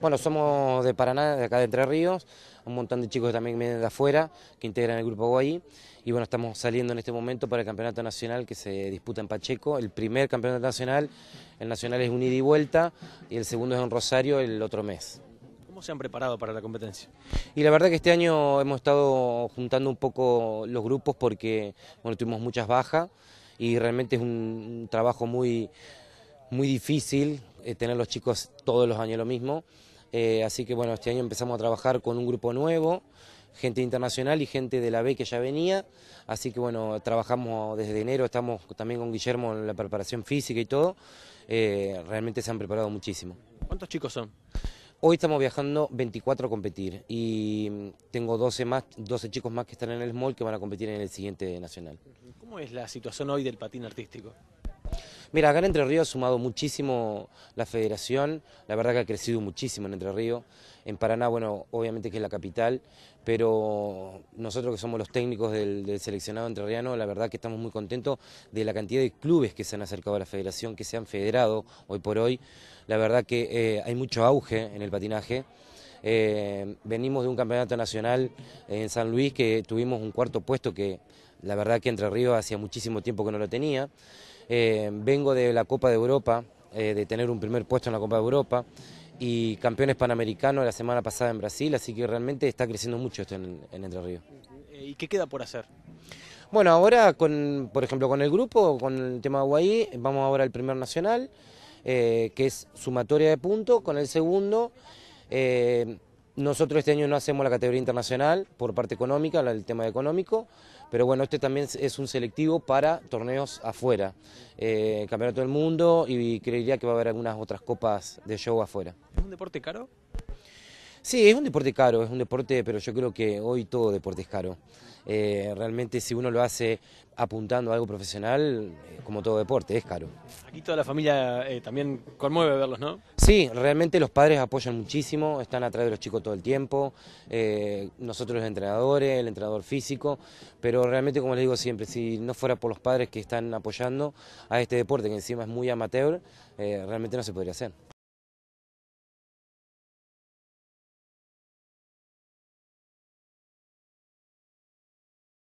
Bueno, somos de Paraná, de acá de Entre Ríos, un montón de chicos también vienen de afuera, que integran el grupo Guayí y bueno, estamos saliendo en este momento para el Campeonato Nacional que se disputa en Pacheco, el primer Campeonato Nacional, el Nacional es un ida y vuelta, y el segundo es en Rosario el otro mes. ¿Cómo se han preparado para la competencia? Y la verdad que este año hemos estado juntando un poco los grupos porque, bueno, tuvimos muchas bajas, y realmente es un trabajo muy muy difícil eh, tener los chicos todos los años lo mismo. Eh, así que bueno, este año empezamos a trabajar con un grupo nuevo, gente internacional y gente de la B que ya venía. Así que bueno, trabajamos desde enero, estamos también con Guillermo en la preparación física y todo. Eh, realmente se han preparado muchísimo. ¿Cuántos chicos son? Hoy estamos viajando 24 a competir y mm, tengo 12, 12 chicos más que están en el small que van a competir en el siguiente nacional. ¿Cómo es la situación hoy del patín artístico? Mira, acá en Entre Ríos ha sumado muchísimo la federación, la verdad que ha crecido muchísimo en Entre Ríos. En Paraná, bueno, obviamente que es la capital, pero nosotros que somos los técnicos del, seleccionado entrerriano, la verdad que estamos muy contentos de la cantidad de clubes que se han acercado a la federación, que se han federado hoy por hoy. La verdad que eh, hay mucho auge en el patinaje. Eh, venimos de un campeonato nacional en San Luis que tuvimos un cuarto puesto que la verdad que Entre Ríos hacía muchísimo tiempo que no lo tenía. Eh, vengo de la Copa de Europa, eh, de tener un primer puesto en la Copa de Europa y campeones panamericanos la semana pasada en Brasil, así que realmente está creciendo mucho esto en, Entre Ríos. ¿Y qué queda por hacer? Bueno, ahora, con, por ejemplo, con el grupo, con el tema de Guaí, vamos ahora al primer nacional, eh, que es sumatoria de puntos, con el segundo... Nosotros este año no hacemos la categoría internacional por parte económica, el tema económico, pero bueno, este también es un selectivo para torneos afuera, eh, Campeonato del Mundo y creería que va a haber algunas otras copas de show afuera. ¿Es un deporte caro? Sí, es un deporte caro, es un deporte, pero yo creo que hoy todo deporte es caro. Eh, realmente si uno lo hace apuntando a algo profesional, eh, como todo deporte, es caro. Aquí toda la familia eh, también conmueve verlos, ¿no? Sí, realmente los padres apoyan muchísimo, están atrás de los chicos todo el tiempo, nosotros los entrenadores, el entrenador físico, pero realmente como les digo siempre, si no fuera por los padres que están apoyando a este deporte, que encima es muy amateur, realmente no se podría hacer.